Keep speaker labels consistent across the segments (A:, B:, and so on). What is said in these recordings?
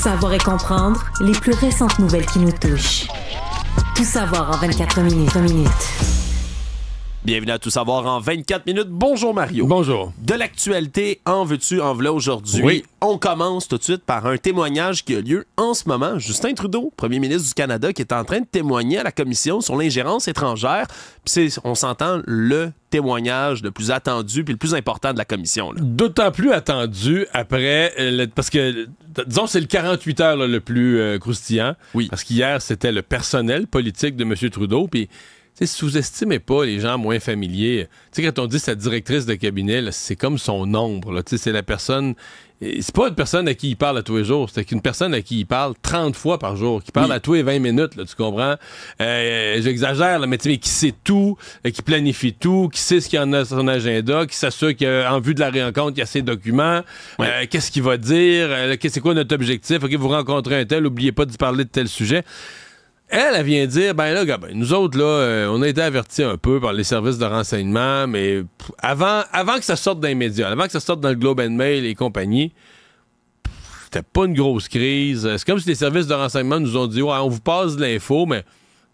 A: savoir et comprendre les plus récentes nouvelles qui nous touchent. Tout savoir en 24 minutes. minutes.
B: Bienvenue à Tout savoir en 24 minutes.
A: Bonjour Mario. Bonjour.
B: De l'actualité, en veux-tu, en voilà aujourd'hui. Oui. On commence tout de suite par un témoignage qui a lieu en ce moment. Justin Trudeau, premier ministre du Canada, qui est en train de témoigner à la commission sur l'ingérence étrangère. Puis on s'entend, le témoignage le plus attendu puis le plus important de la commission.
A: D'autant plus attendu après, euh, parce que, disons, c'est le 48 heures le plus euh, croustillant. Oui. Parce qu'hier, c'était le personnel politique de M. Trudeau. Puis sous-estimez pas les gens moins familiers. Tu sais, quand on dit sa directrice de cabinet, c'est comme son nombre. Tu sais, c'est la personne. C'est pas une personne à qui il parle à tous les jours, c'est une personne à qui il parle 30 fois par jour, qui parle à tous les 20 minutes, là, tu comprends? Euh, euh, j'exagère, mais, mais qui sait tout, euh, qui planifie tout, qui sait ce qu'il y a dans son agenda, qui s'assure qu'en vue de la rencontre, il y a ses documents, qu'est-ce qu'il va dire, c'est quoi notre objectif, ok, vous rencontrez un tel, n'oubliez pas de parler de tel sujet. Elle, elle vient dire, ben là, ben, nous autres, là, euh, on a été avertis un peu par les services de renseignement, mais avant, avant que ça sorte dans les médias, avant que ça sorte dans le Globe and Mail et compagnie, c'était pas une grosse crise. C'est comme si les services de renseignement nous ont dit, on vous passe de l'info, mais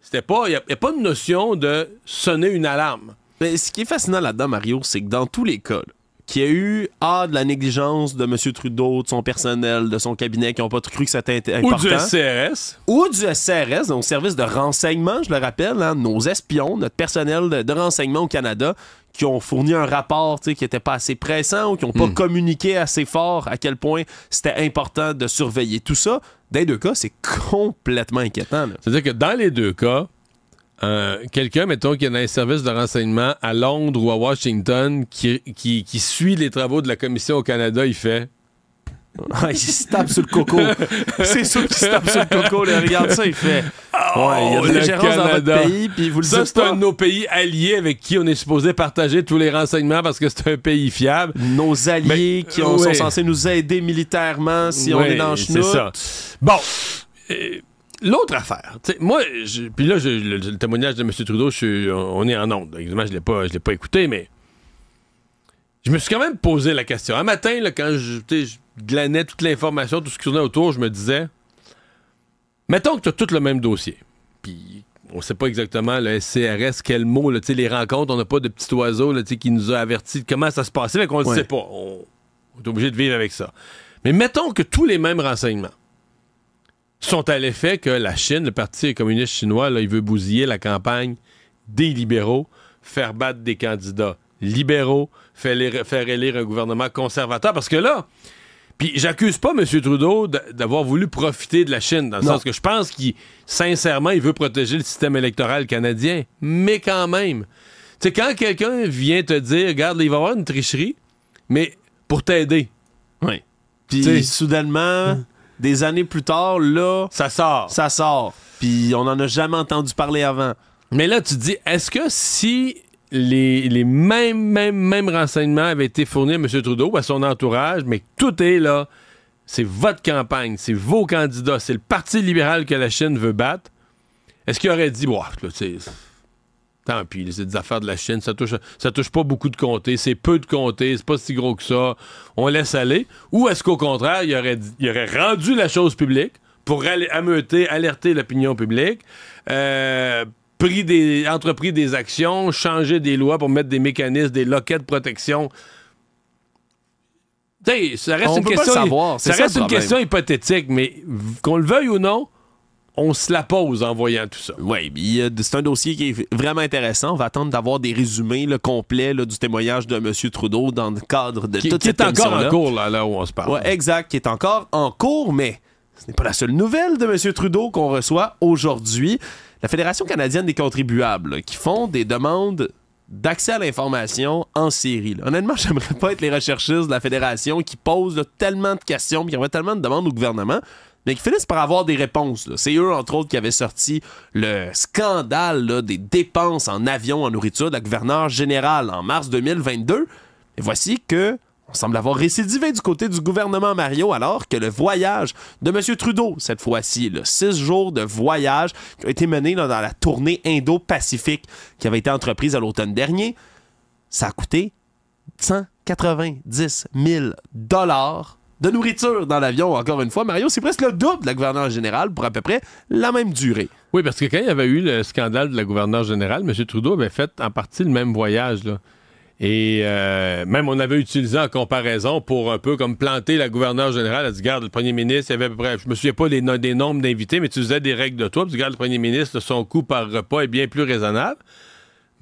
A: c'était pas, il n'y a, pas de notion de sonner une alarme. Mais ce qui est fascinant là-dedans, Mario,
B: c'est que dans tous les cas, qui a eu A, de la négligence de M. Trudeau, de son personnel, de son cabinet, qui n'ont pas cru que c'était important. Ou du SCRS. Ou du SCRS, donc service de renseignement, je le rappelle, hein, nos espions, notre personnel de, renseignement au Canada, qui ont fourni un rapport qui n'était pas assez pressant ou qui n'ont pas hmm. communiqué assez fort à quel point c'était important
A: de surveiller tout ça. Dans les deux cas, c'est complètement inquiétant. C'est-à-dire que dans les deux cas, euh, quelqu'un, mettons, qui a un service de renseignement à Londres ou à Washington qui, qui, suit les travaux de la Commission au Canada, il fait. il se tape sur le coco. C'est sûr qu'il se tape sur le coco. Là. Regarde ça, il fait. Oh, ouais, il y a de gérance dans votre pays, puis vous le Ça, c'est un de nos pays alliés avec qui on est supposé partager tous les renseignements parce que c'est un pays fiable. Nos alliés qui sont censés nous aider militairement si on est dans le Bon. Euh, L'autre affaire, moi, puis là, le, témoignage de M. Trudeau, on, est en onde. Évidemment, je ne l'ai, pas écouté, mais je me suis quand même posé la question. Un matin, quand je, glanais toute l'information, tout ce qui tournait autour, je me disais, mettons que tu as tout le même dossier. Puis on sait pas exactement le SCRS, quel mot, les rencontres, on n'a pas de petit oiseau qui nous a averti de comment ça se passait, mais qu'on ne sait pas. on, est obligé de vivre avec ça. Mais mettons que tous les mêmes renseignements sont à l'effet que la Chine, le Parti communiste chinois, là, il veut bousiller la campagne des libéraux, faire battre des candidats libéraux, faire, élire, un gouvernement conservateur. Parce que là, puis j'accuse pas M. Trudeau d'avoir voulu profiter de la Chine, dans le sens que je pense qu'il, sincèrement, il veut protéger le système électoral canadien. Mais quand même, tu sais, quand quelqu'un vient te dire, regarde, il va y avoir une tricherie, mais pour t'aider. Oui. Puis soudainement,
B: hum des années plus tard, là. Ça sort. Ça sort. Puis on n'en a jamais entendu
A: parler avant. Mais là, tu dis, est-ce que si les, mêmes, mêmes, mêmes renseignements avaient été fournis à M. Trudeau, à son entourage, mais tout est là, c'est votre campagne, c'est vos candidats, c'est le Parti libéral que la Chine veut battre, est-ce qu'il aurait dit, tu sais. Tant pis, les affaires de la Chine, ça touche, ça touche pas beaucoup de comtés, c'est peu de comtés, c'est pas si gros que ça, on laisse aller. Ou est-ce qu'au contraire, il aurait, aurait rendu la chose publique pour aller ameuter, alerter l'opinion publique, euh, pris des, entrepris des actions, Changer des lois pour mettre des mécanismes, des loquets de protection ça reste une, question, ça reste une question hypothétique, mais qu'on le veuille ou non, on se la pose en voyant tout ça. Oui,
B: c'est un dossier qui est vraiment intéressant. On va attendre d'avoir des résumés complets du témoignage de M. Trudeau dans le cadre de qui, qui est encore en cours, là, où on se parle. Oui, exact, qui est encore en cours, mais ce n'est pas la seule nouvelle de M. Trudeau qu'on reçoit aujourd'hui. La Fédération canadienne des contribuables, qui font des demandes d'accès à l'information en Syrie. Honnêtement, Honnêtement, j'aimerais pas être les recherchistes de la Fédération qui posent tellement de questions, qui envoient tellement de demandes au gouvernement mais qui finissent par avoir des réponses. C'est eux, entre autres, qui avaient sorti le scandale des dépenses en avion, en nourriture de la général générale en mars 2022. Et voici que on semble avoir récidivé du côté du gouvernement Mario alors que le voyage de M. Trudeau, cette fois-ci, six jours de voyage qui a été mené dans la tournée Indo-Pacifique qui avait été entreprise à l'automne dernier, ça a coûté 190 000 dollars de nourriture dans l'avion, encore
A: une fois, Mario, c'est presque le double de la gouverneure générale pour à peu près la même durée. Oui, parce que quand il y avait eu le scandale de la gouverneure générale, M. Trudeau avait fait en partie le même voyage. Et euh, même on avait utilisé en comparaison pour un peu comme planter la gouverneure générale. Elle dit Garde, le premier ministre, il avait à peu près, je me souviens pas des nombres d'invités, mais tu faisais des règles de toi. Puis Garde, le premier ministre, son coût par repas est bien plus raisonnable.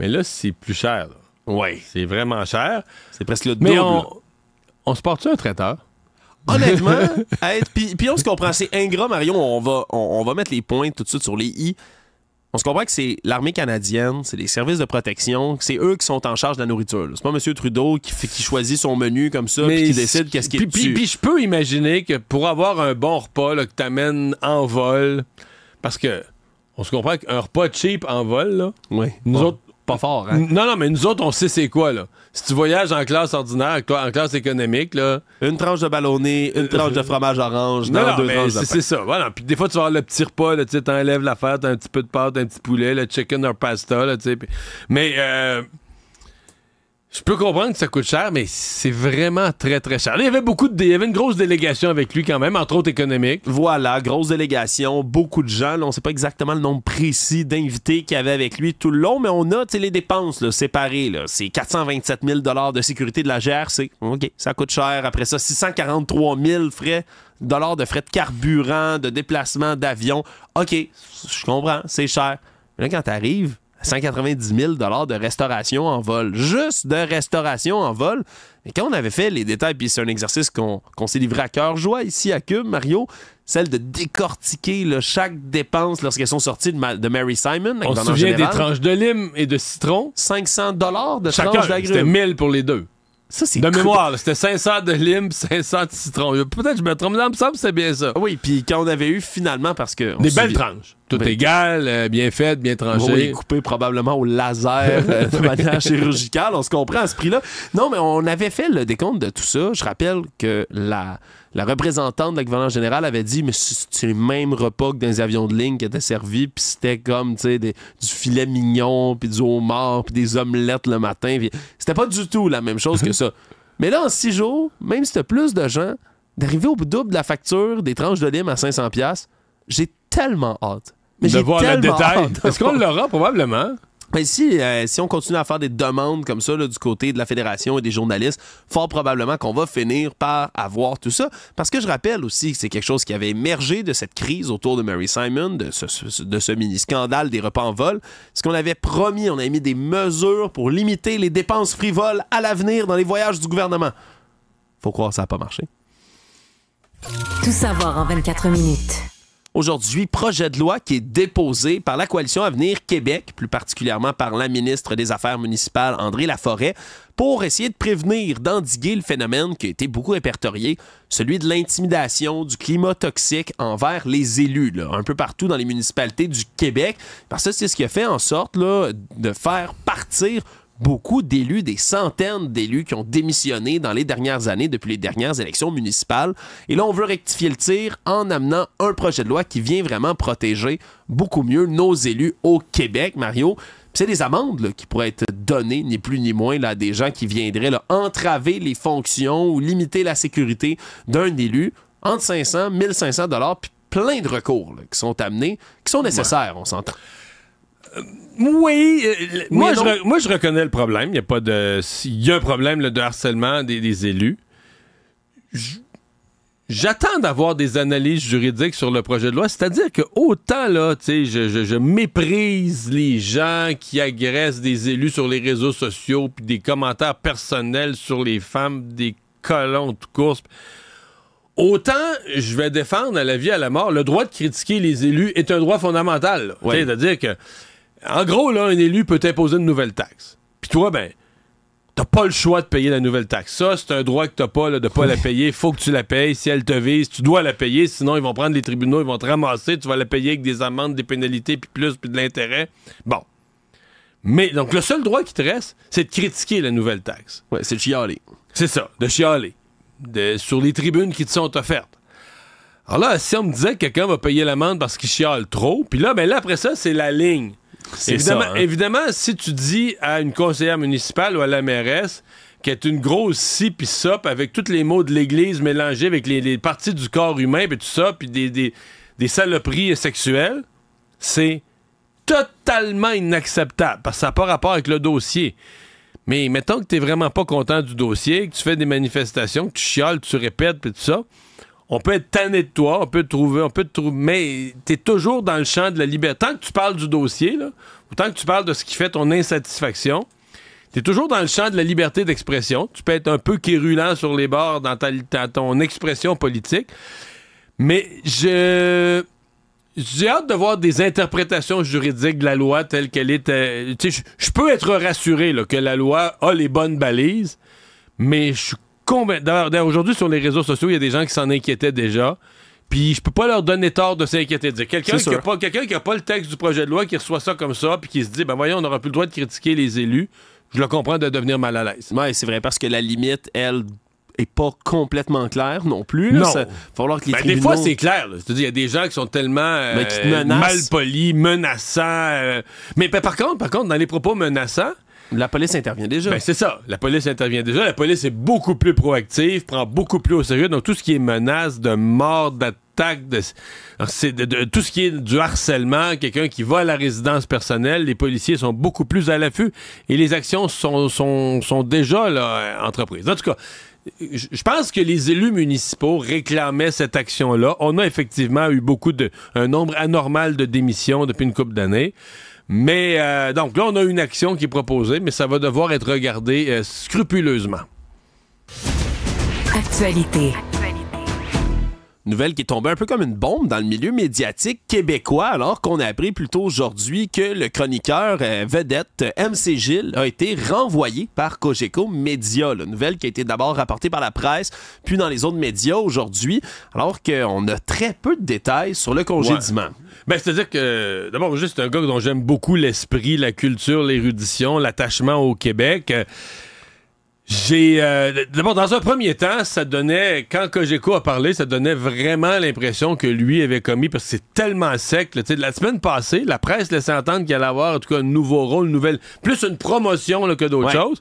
A: Mais là, c'est plus cher. Oui. C'est vraiment cher. C'est presque le double. Mais on, on se porte-tu un traiteur honnêtement,
B: Puis, on se comprend, c'est ingrat, Marion. On va, on, va mettre les points tout de suite sur les i. On se comprend que c'est l'armée canadienne, c'est les services de protection, c'est eux qui sont en charge de la nourriture. C'est pas M. Trudeau qui, fait, qui choisit son menu comme
A: ça puis qui décide qu'est-ce qu'il est. Puis, puis je peux imaginer que pour avoir un bon repas là, que t'amènes en vol, parce que on se comprend qu'un repas cheap en vol, là, oui. nous autres, pas fort. Hein? Non, non, mais nous autres, on sait c'est quoi, là. Si tu voyages en classe ordinaire, en classe économique, là. Une tranche de ballonné, une euh, tranche de fromage orange, non, non, mais C'est ça, voilà. Puis des fois, tu vas avoir le petit repas, là, tu sais, t'enlèves l'affaire, t'as un petit peu de pâte, un petit poulet, le chicken or pasta, là, tu sais. Mais. Euh, je peux comprendre que ça coûte cher, mais c'est vraiment très, très cher. il y avait beaucoup de. Il y avait une grosse délégation avec lui quand même,
B: entre autres économiques. Voilà, grosse délégation, beaucoup de gens. on ne sait pas exactement le nombre précis d'invités qu'il y avait avec lui tout le long, mais on a les dépenses là, séparées. C'est 427 000 de sécurité de la GRC. OK, ça coûte cher. Après ça, 643 000 frais dollars de frais de carburant, de déplacement, d'avion. OK, je comprends, c'est cher. Mais là, quand t'arrives, 190 000 de restauration en vol. Juste de restauration en vol. Et quand on avait fait les détails, puis c'est un exercice qu'on s'est livré à cœur joie ici à Cube, Mario, celle de décortiquer chaque dépense lorsqu'elles sont sorties de, Mary Simon. On se souvient des tranches
A: de lime et de citron. 500 dollars de chaque. tranches d'agrumes. C'était 1000 pour les deux. Ça, de mémoire, c'était 500 de lime, 500 de citron. Peut-être que je me trompe, mais ça me semble c'est bien ça. Oui, puis quand on avait eu finalement, parce que... Des belles tranches tout ben, égal, euh, bien fait,
B: bien tranché. coupé probablement au laser euh, de manière chirurgicale, on se comprend à ce prix-là. Non, mais on avait fait le décompte de tout ça. Je rappelle que la, représentante de la gouvernance générale avait dit, mais c'est les mêmes repas que dans les avions de ligne qui étaient servis, puis c'était comme, tu du filet mignon, puis du homard, puis des omelettes le matin. C'était pas du tout la même chose que ça. mais là, en six jours, même si t'as plus de gens, d'arriver au double de la facture des tranches de lime à 500$, j'ai tellement hâte. Mais de voir le détail. Est-ce qu'on l'aura probablement? si, euh, si on continue à faire des demandes comme ça du côté de la fédération et des journalistes, fort probablement qu'on va finir par avoir tout ça. Parce que je rappelle aussi que c'est quelque chose qui avait émergé de cette crise autour de Mary Simon, de ce, de ce mini-scandale des repas en vol. Ce qu'on avait promis, on avait mis des mesures pour limiter les dépenses frivoles à l'avenir dans les voyages du gouvernement. Faut croire que ça n'a pas marché.
A: Tout savoir en 24 minutes
B: aujourd'hui, projet de loi qui est déposé par la coalition Avenir Québec, plus particulièrement par la ministre des Affaires municipales, André Laforêt, pour essayer de prévenir, d'endiguer le phénomène qui a été beaucoup répertorié, celui de l'intimidation, du climat toxique envers les élus, un peu partout dans les municipalités du Québec. Parce que c'est ce qui a fait en sorte là, de faire partir beaucoup d'élus, des centaines d'élus qui ont démissionné dans les dernières années depuis les dernières élections municipales. Et là, on veut rectifier le tir en amenant un projet de loi qui vient vraiment protéger beaucoup mieux nos élus au Québec, Mario. C'est des amendes qui pourraient être données, ni plus ni moins, là, à des gens qui viendraient entraver les fonctions ou limiter la sécurité d'un élu entre 500, 1500 dollars, puis plein de recours qui sont amenés, qui sont nécessaires, on s'entend.
A: Euh, oui, euh, moi, je, je reconnais le problème. Il y a pas de, un problème de harcèlement des, élus. J'attends d'avoir des analyses juridiques sur le projet de loi, c'est-à-dire que autant là, je, je, je, méprise les gens qui agressent des élus sur les réseaux sociaux, puis des commentaires personnels sur les femmes, des colons de course. Autant je vais défendre à la vie à la mort, le droit de critiquer les élus est un droit fondamental. C'est-à-dire que en gros, là, un élu peut imposer une nouvelle taxe. Puis toi, ben, t'as pas le choix de payer la nouvelle taxe. Ça, c'est un droit que t'as pas là, de pas la payer. Faut que tu la payes. Si elle te vise, tu dois la payer. Sinon, ils vont prendre les tribunaux, ils vont te ramasser. Tu vas la payer avec des amendes, des pénalités, puis plus, puis de l'intérêt. Bon. Mais donc, le seul droit qui te reste, c'est de critiquer la nouvelle taxe. Ouais, c'est de chialer. C'est ça, de chialer. sur les tribunes qui te sont offertes. Alors là, si on me disait que quelqu'un va payer l'amende parce qu'il chiale trop, puis là, ben là, après ça, c'est la ligne. Hein. Évidemment, si tu dis à une conseillère municipale ou à la mairesse qu'elle est une grosse si pis ça, avec tous les mots de l'Église mélangés avec les, parties du corps humain, puis tout ça, puis des, saloperies sexuelles, c'est totalement inacceptable, parce que ça n'a pas rapport avec le dossier. Mais mettons que tu vraiment pas content du dossier, que tu fais des manifestations, que tu chiales, que tu répètes, puis tout ça on peut être tanné de toi, on peut te trouver, on peut te trouver, mais tu es toujours dans le champ de la liberté. Tant que tu parles du dossier, ou tant que tu parles de ce qui fait ton insatisfaction, tu es toujours dans le champ de la liberté d'expression. Tu peux être un peu quérulent sur les bords dans, ta, ton expression politique, mais je. J'ai hâte de voir des interprétations juridiques de la loi telle qu'elle est. Euh, je peux être rassuré que la loi a les bonnes balises, mais je suis D'ailleurs, aujourd'hui, sur les réseaux sociaux, il y a des gens qui s'en inquiétaient déjà. Puis je peux pas leur donner tort de s'inquiéter. quelqu'un qui a pas, le texte du projet de loi, qui reçoit ça comme ça, puis qui se dit, ben voyons, on n'aura plus le droit de critiquer les élus. Je le comprends de devenir mal à l'aise. Oui, c'est vrai,
B: parce que la limite, elle, est pas complètement claire non plus. Là. Non. falloir que les ben, Des fois, c'est clair.
A: Il y a des gens qui sont tellement ben, euh, mal polis, menaçants. Euh. Mais ben, par contre, par contre, dans les propos menaçants, la police intervient déjà. Ben, c'est ça. La police intervient déjà. La police est beaucoup plus proactive, prend beaucoup plus au sérieux. Donc, tout ce qui est menace de mort, d'attaque, de, de, tout ce qui est du harcèlement, quelqu'un qui va à la résidence personnelle, les policiers sont beaucoup plus à l'affût et les actions sont, sont, déjà là, entreprises. En tout cas, je pense que les élus municipaux réclamaient cette action-là. On a effectivement eu beaucoup de, un nombre anormal de démissions depuis une couple d'années. Mais euh, donc là, on a une action qui est proposée, mais ça va devoir être regardé euh, scrupuleusement. Actualité. Nouvelle qui
B: est tombée un peu comme une bombe dans le milieu médiatique québécois, alors qu'on a appris plus tôt aujourd'hui que le chroniqueur euh, vedette euh, MC Gilles a été renvoyé par Cogeco Média. nouvelle qui a été d'abord rapportée par la presse, puis dans les autres médias aujourd'hui, alors qu'on a très peu de détails sur le congédiement.
A: Ben, c'est-à-dire que, d'abord, juste un gars dont j'aime beaucoup l'esprit, la culture, l'érudition, l'attachement au Québec. Euh, j'ai euh, dans un premier temps, ça donnait quand Kogeko a parlé, ça donnait vraiment l'impression que lui avait commis parce que c'est tellement sec. la semaine passée, la presse laissait entendre qu'il allait avoir en tout cas un nouveau rôle, une nouvelle, plus une promotion que d'autres choses.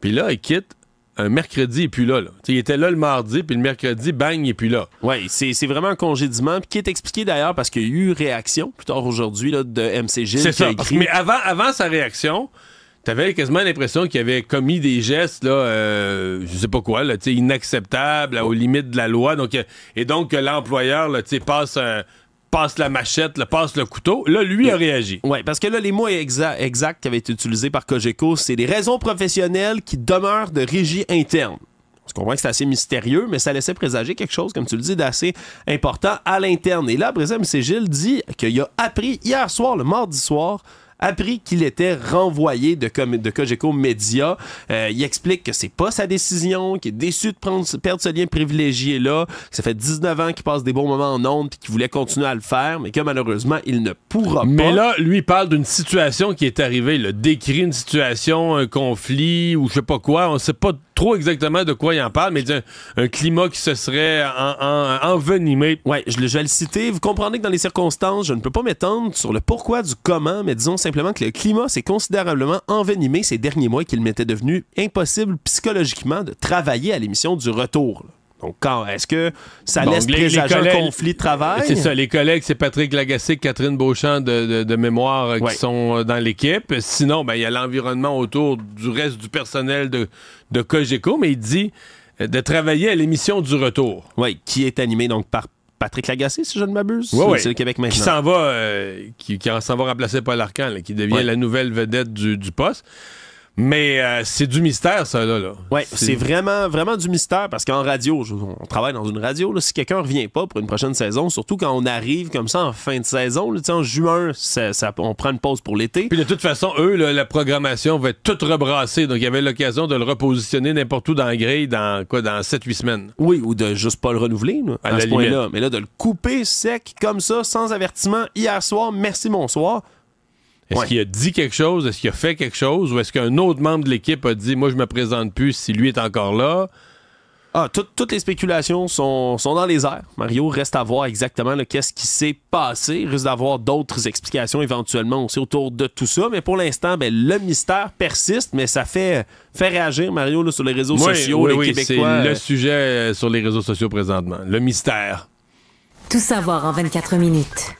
A: Puis là, il quitte un mercredi et puis là. là. Il était là le mardi, puis le mercredi, bang, et puis là. Oui, c'est
B: vraiment un congédiement, qui est expliqué d'ailleurs parce qu'il y a eu réaction plus tard aujourd'hui de MC Gilles. C'est ça, mais
A: avant, avant sa réaction, t'avais quasiment l'impression qu'il avait commis des gestes, là, euh, je sais pas quoi, là, inacceptables, aux limites de la loi. Donc, euh, et donc, euh, l'employeur là, passe passe la machette, passe le couteau. Là, lui a réagi. Oui, parce que
B: là, les mots exacts qui avaient été utilisés par Cogeco, c'est les raisons professionnelles qui demeurent de régie interne. Je voit que c'est assez mystérieux, mais ça laissait présager quelque chose, comme tu le dis, d'assez important à l'interne. Et là, Brésil M. Gilles dit qu'il a appris hier soir, le mardi soir, appris qu'il était renvoyé de, de Cogeco Media. Euh, il explique que c'est pas sa décision, qu'il est déçu de perdre ce lien privilégié-là. Ça fait 19 ans qu'il passe des bons moments en ondes et qu'il voulait continuer à le faire, mais que malheureusement,
A: il ne pourra pas. Mais là, lui, il parle d'une situation qui est arrivée. Il décrit une situation, un conflit ou je sais pas quoi. On sait pas trop exactement de quoi il en parle, mais un, climat qui se serait envenimé.
B: Ouais, je, vais le citer. Vous comprenez que dans les circonstances, je ne peux pas m'étendre sur le pourquoi du comment, mais disons, c'est simplement que le climat s'est considérablement envenimé ces derniers mois et qu'il m'était devenu impossible psychologiquement de travailler à l'émission du retour. Donc, quand est-ce que ça laisse présager un conflit de travail? C'est ça,
A: les collègues, c'est Patrick Lagacé, Catherine Beauchamp de, mémoire euh, qui sont euh, dans l'équipe. Sinon, ben, il y a l'environnement autour du reste du personnel de, de Cogeco, mais il dit euh, de travailler à l'émission du retour. Oui, qui est animé donc par
B: Patrick Lagacé, si je ne m'abuse. c'est le Québec maintenant. Qui s'en
A: va, euh, qui, s'en va remplacer Paul Arcan, qui devient la nouvelle vedette du poste. Mais euh, c'est du mystère, ça, là. Oui, c'est vraiment,
B: vraiment du mystère parce qu'en radio, on travaille dans une radio. si quelqu'un revient pas pour une prochaine saison, surtout quand on arrive comme ça en fin de saison, en juin, ça, on prend une pause pour
A: l'été. Puis de toute façon, eux, la programmation va être toute rebrassée. Donc, il y avait l'occasion de le repositionner n'importe où dans la grille dans, quoi, dans 7-8 semaines. Oui, ou de juste pas le renouveler à, ce point-là. Mais là, de le
B: couper sec comme ça, sans avertissement, hier soir, merci, bonsoir.
A: Est-ce qu'il a dit quelque chose? Est-ce qu'il a fait quelque chose? Ou est-ce qu'un autre membre de l'équipe a dit, moi, je me présente plus si lui est encore là? Ah, toutes les spéculations sont, sont, dans les airs. Mario reste
B: à voir exactement qu'est-ce qui s'est passé. Il risque d'avoir d'autres explications éventuellement aussi autour de tout ça. Mais pour l'instant, ben, le mystère persiste, mais ça fait, fait réagir Mario là, sur les réseaux sociaux. Oui, oui, C'est le euh,
A: sujet euh, sur les réseaux sociaux présentement. Le mystère. Tout savoir en 24 minutes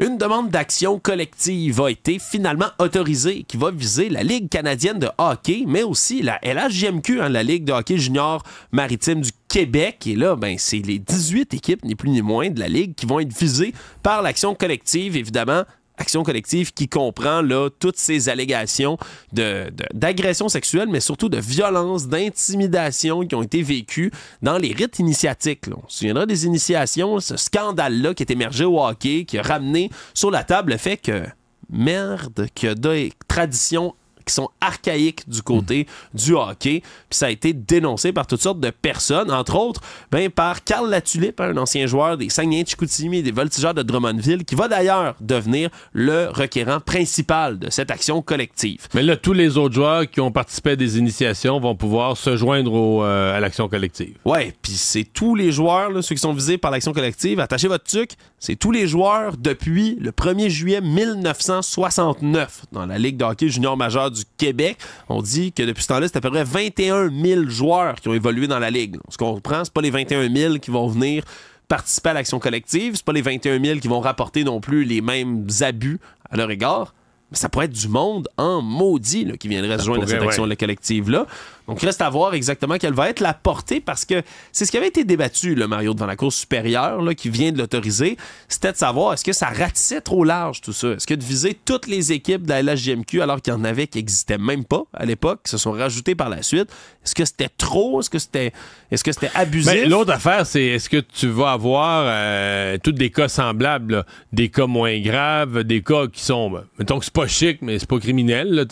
B: une demande d'action collective a été finalement autorisée qui va viser la Ligue canadienne de hockey, mais aussi la LHJMQ, hein, la Ligue de hockey junior maritime du Québec. Et là, ben, c'est les 18 équipes, ni plus ni moins, de la Ligue qui vont être visées par l'action collective, évidemment action collective qui comprend là, toutes ces allégations d'agression de, d'agression sexuelle, mais surtout de violence, d'intimidation qui ont été vécues dans les rites initiatiques. On se souviendra des initiations, ce scandale-là qui est émergé au hockey, qui a ramené sur la table le fait que merde, que de tradition qui sont archaïques du côté du hockey. Puis ça a été dénoncé par toutes sortes de personnes, entre autres ben, par Carl Latulippe, un ancien joueur des Saguenay-Chicoutimi des Voltigeurs de Drummondville, qui va d'ailleurs devenir le requérant principal de cette action collective.
A: Mais là, tous les autres joueurs qui ont participé à des initiations vont pouvoir se joindre euh, à l'action collective. Ouais, puis c'est tous les joueurs, ceux qui sont visés par l'action collective,
B: attachez votre tuc, c'est tous les joueurs depuis le 1er juillet 1969 dans la Ligue de hockey junior majeure du Québec. On dit que depuis ce temps-là, c'est à peu près 21 000 joueurs qui ont évolué dans la Ligue. Ce qu'on comprend, c'est pas les 21 000 qui vont venir participer à l'action collective, c'est pas les 21 000 qui vont rapporter non plus les mêmes abus à leur égard, mais ça pourrait être du monde en maudit qui viendrait se joindre à cette action collective-là. Donc, reste à voir exactement quelle va être la portée parce que c'est ce qui avait été débattu, le Mario, devant la Cour supérieure qui vient de l'autoriser. C'était de savoir est-ce que ça ratissait trop large tout ça? Est-ce que de viser toutes les équipes de la LHJMQ alors qu'il y en avait qui n'existaient même pas à l'époque, qui se sont rajoutées par la suite? Est-ce que c'était trop? Est-ce que c'était est -ce que abusif?
A: Mais ben, L'autre affaire, c'est est-ce que tu vas avoir euh, tous des cas semblables, des cas moins graves, des cas qui sont, ben, mettons que c'est pas chic, mais c'est pas criminel, là,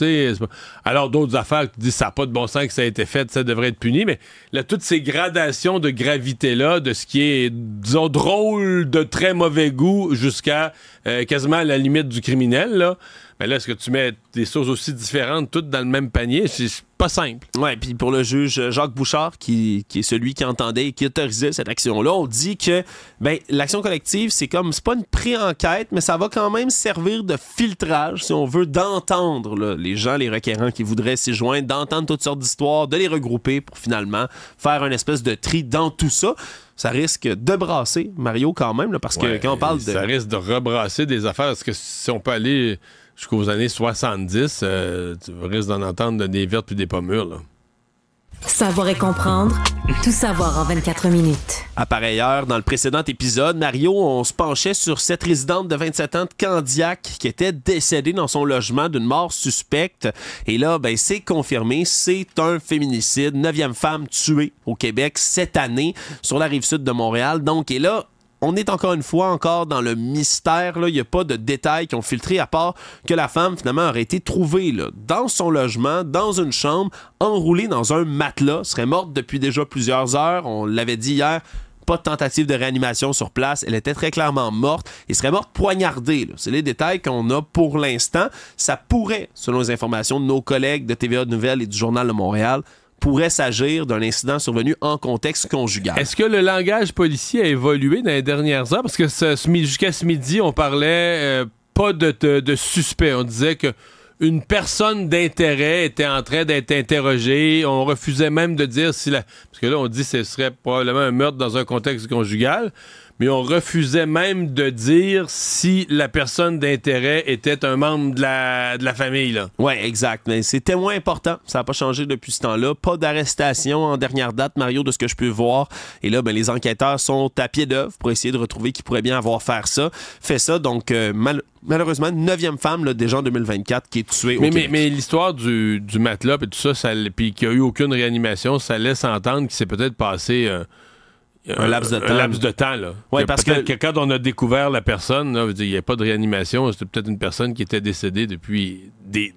A: alors d'autres affaires, tu dis ça n'a pas de bon sens que a été fait, ça devrait être puni. Mais là, toutes ces gradations de gravité-là, de ce qui est, disons, drôle, de très mauvais goût, jusqu'à euh, quasiment à la limite du criminel, là, mais là, est-ce que tu mets des choses aussi différentes, toutes dans le même panier? C'est pas simple. Oui, puis pour le juge
B: Jacques Bouchard, qui, est celui qui entendait et qui autorisait cette action-là, on dit que ben, l'action collective, c'est comme, c'est pas une pré-enquête, mais ça va quand même servir de filtrage, si on veut, d'entendre les gens, les requérants qui voudraient s'y joindre, d'entendre toutes sortes d'histoires, de les regrouper pour finalement faire un espèce de tri dans tout ça ça risque de brasser Mario quand
A: même, parce que quand on parle de. Ça risque de rebrasser des affaires. Est-ce que si on peut aller jusqu'aux années 70, euh, tu risques d'en entendre des vertes puis des pommures, Savoir et comprendre, tout savoir en 24 minutes. À part ailleurs, dans le précédent épisode,
B: Mario, on se penchait sur cette résidente de 27 ans de Candiac qui était décédée dans son logement d'une mort suspecte. Et là, ben, c'est confirmé, c'est un féminicide. Neuvième femme tuée au Québec cette année sur la rive sud de Montréal. Donc, et là, on est encore une fois encore dans le mystère. Il n'y a pas de détails qui ont filtré à part que la femme finalement aurait été trouvée dans son logement, dans une chambre, enroulée dans un matelas, serait morte depuis déjà plusieurs heures. On l'avait dit hier. Pas de tentative de réanimation sur place. Elle était très clairement morte et serait morte poignardée. C'est les détails qu'on a pour l'instant. Ça pourrait, selon les informations de nos collègues de TVA Nouvelle et du Journal de Montréal, pourrait s'agir
A: d'un incident survenu
B: en contexte conjugal.
A: Est-ce que le langage policier a évolué dans les dernières heures? Parce que jusqu'à ce midi, on parlait euh, pas de, suspect. On disait que une personne d'intérêt était en train d'être interrogée. On refusait même de dire si la... Parce que là, on dit que ce serait probablement un meurtre dans un contexte conjugal mais on refusait même de dire si la personne d'intérêt était un membre de la,
B: de la famille. Oui, exact. Mais c'est témoin important. Ça n'a pas changé depuis ce temps-là. Pas d'arrestation en dernière date, Mario, de ce que je peux voir. Et là, ben, les enquêteurs sont à pied d'œuvre pour essayer de retrouver qui pourrait bien avoir fait ça. Fait ça, donc euh, mal malheureusement, neuvième femme déjà en 2024 qui est tuée. Mais, mais,
A: l'histoire du, du matelas et tout ça, ça puis qu'il n'y a eu aucune réanimation, ça laisse entendre qu'il s'est peut-être passé... Euh, euh, un laps de temps. Un laps de temps, là. Oui, parce que... quand on a découvert la personne, il n'y a pas de réanimation, c'était peut-être une personne qui était décédée depuis des,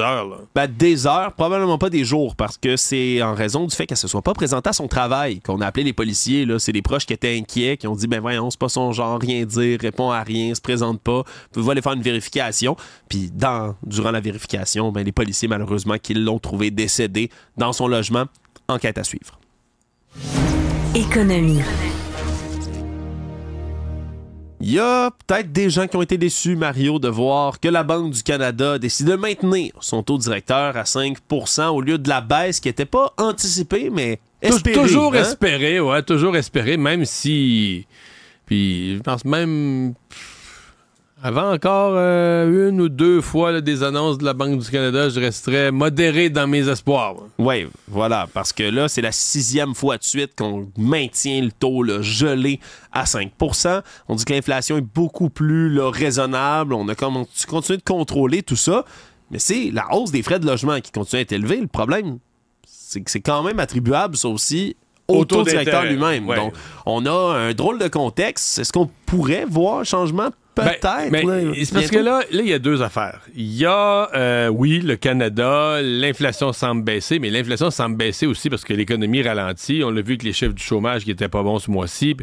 A: heures. Là.
B: Ben, des heures, probablement pas des jours, parce que c'est en raison du fait qu'elle ne se soit pas présentée à son travail qu'on a appelé les policiers. Là. C'est les proches qui étaient inquiets, qui ont dit, ben voyons, c'est pas son genre, rien dire, répond à rien, se présente pas, Vous aller faire une vérification. Puis dans, durant la vérification, ben, les policiers, malheureusement, qui l'ont trouvé décédé dans son logement, enquête à suivre.
A: Économie.
B: Il y a peut-être des gens qui ont été déçus, Mario, de voir que la Banque du Canada décide de maintenir son taux directeur à 5 au lieu de la baisse qui n'était pas anticipée,
A: mais espérée. Toujours espéré, hein? espérée, ouais, toujours espérée, même si. Puis je pense même avant encore euh, une ou deux fois des annonces de la Banque du Canada, je resterais modéré dans mes espoirs. Oui, voilà, parce que là,
B: c'est la sixième fois de suite qu'on maintient le taux gelé à 5 On dit que l'inflation est beaucoup plus raisonnable. On a continué de contrôler tout ça, mais c'est la hausse des frais de logement qui continue à être élevée. Le problème, c'est que c'est quand même attribuable, ça aussi, au taux directeur lui-même. Donc, on a un drôle de contexte. Est-ce qu'on
A: pourrait voir changement ben, Peut-être. c'est parce que là, il y a deux affaires. Il y a, euh, oui, le Canada, l'inflation semble baisser, mais l'inflation semble baisser aussi parce que l'économie ralentit. On l'a vu avec les chiffres du chômage qui n'étaient pas bons ce mois-ci.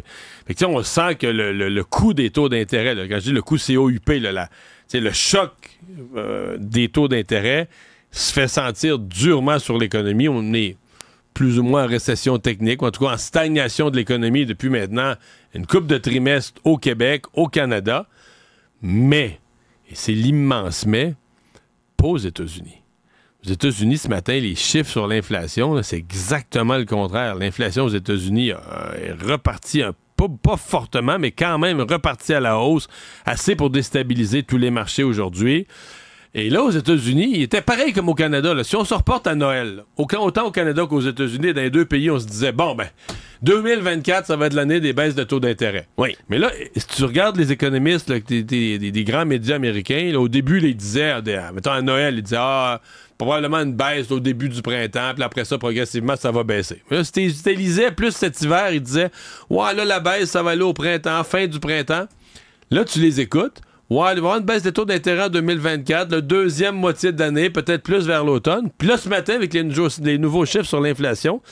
A: on sent que le, coût des taux d'intérêt, quand je dis le coût COUP, là, le choc euh, des taux d'intérêt se fait sentir durement sur l'économie. On est plus ou moins en récession technique, en tout cas en stagnation de l'économie depuis maintenant une coupe de trimestre au Québec, au Canada. Mais, et c'est l'immense mais, pas aux États-Unis. Aux États-Unis, ce matin, les chiffres sur l'inflation, c'est exactement le contraire. L'inflation aux États-Unis euh, est repartie un pas fortement, mais quand même repartie à la hausse, assez pour déstabiliser tous les marchés aujourd'hui. Et là, aux États-Unis, il était pareil comme au Canada. Si on se reporte à Noël, autant au Canada qu'aux États-Unis, dans les deux pays, on se disait, bon, ben, 2024, ça va être l'année des baisses de taux d'intérêt. Oui. Mais là, si tu regardes les économistes des, grands médias américains, au début, ils disaient, mettons à Noël, ils disaient, ah, probablement une baisse au début du printemps, puis après ça, progressivement, ça va baisser. Mais là, tu lisais plus cet hiver, ils disaient, ouais, là, la baisse, ça va aller au printemps, fin du printemps. Là, tu les écoutes. Ouais, il va y avoir une baisse des taux d'intérêt en 2024, la deuxième moitié de l'année, peut-être plus vers l'automne. Puis là, ce matin, avec les, nouveaux, chiffres sur l'inflation,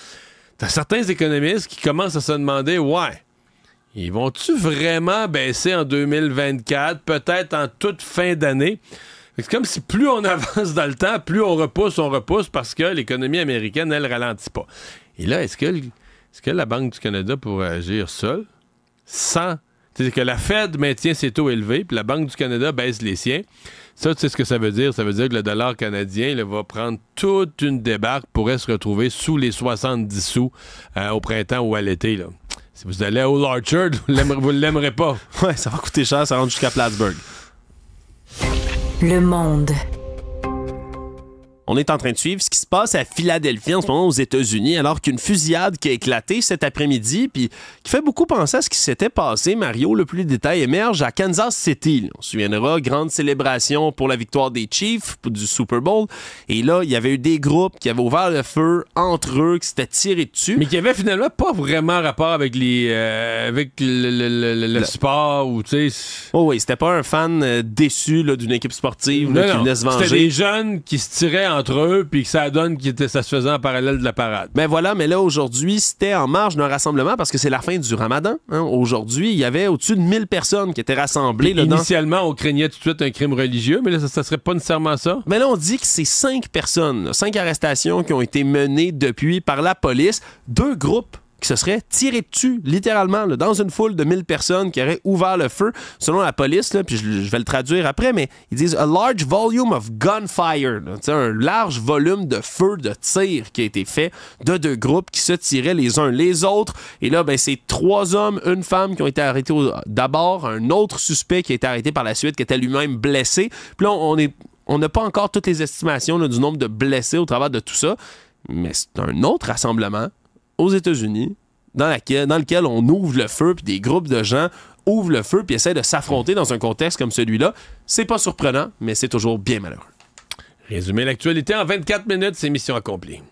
A: t'as certains économistes qui commencent à se demander Ouais, ils vont-tu vraiment baisser en 2024, peut-être en toute fin d'année? C'est comme si plus on avance dans le temps, plus on repousse, on repousse parce que l'économie américaine, elle ralentit pas. Et là, est-ce que, est -ce que la Banque du Canada pourrait agir seule, sans c'est que la Fed maintient ses taux élevés, puis la Banque du Canada baisse les siens. Ça, tu sais ce que ça veut dire? Ça veut dire que le dollar canadien va prendre toute une débarque, pourrait se retrouver sous les 70 sous euh, au printemps ou à l'été. Si vous allez au Orchard, vous ne l'aimerez pas. ouais, ça va coûter cher, ça rentre jusqu'à Plattsburgh. Le monde.
B: On est en train de suivre ce qui se passe à Philadelphie en ce moment aux États-Unis, alors qu'une fusillade qui a éclaté cet après-midi, puis qui fait beaucoup penser à ce qui s'était passé, Mario, le plus de détails émerge à Kansas City. On se souviendra, grande célébration pour la victoire des Chiefs du Super Bowl. Et là, il y avait eu des groupes qui avaient ouvert le feu entre eux, qui s'étaient tirés dessus. Mais qui avait finalement pas vraiment rapport avec les euh, avec le, le, le, le sport ou tu sais. Oh oui, c'était pas un fan euh, déçu d'une équipe sportive là, qui venait se venger. C'était des
A: jeunes qui se tiraient en entre eux, puis que ça donne que ça se faisait en parallèle de la parade. Mais ben voilà, mais là,
B: aujourd'hui, c'était en marge d'un rassemblement parce que c'est la fin du ramadan. Hein. Aujourd'hui, il y avait au-dessus de 1000 personnes qui étaient rassemblées. Là, initialement,
A: on craignait tout de suite un crime religieux, mais là, ça, serait pas nécessairement ça.
B: Mais ben là, on dit que c'est cinq personnes, cinq arrestations qui ont été menées depuis par la police. Deux groupes qui se serait tiré dessus, littéralement, dans une foule de 1000 personnes qui auraient ouvert le feu, selon la police, puis je, vais le traduire après, mais ils disent « a large volume of gunfire », un large volume de feu, de tir qui a été fait de deux groupes qui se tiraient les uns les autres. Et là, ben, c'est trois hommes, une femme qui ont été arrêtés d'abord, un autre suspect qui a été arrêté par la suite, qui était lui-même blessé. Puis là, on est... On n'a pas encore toutes les estimations du nombre de blessés au travers de tout ça, mais c'est un autre rassemblement aux États-Unis dans, lequel on ouvre le feu, puis des groupes de gens ouvrent le feu, puis essaient de s'affronter dans un contexte comme celui-là. C'est pas surprenant, mais c'est toujours bien malheureux. Résumer l'actualité en 24 minutes, c'est mission accomplie.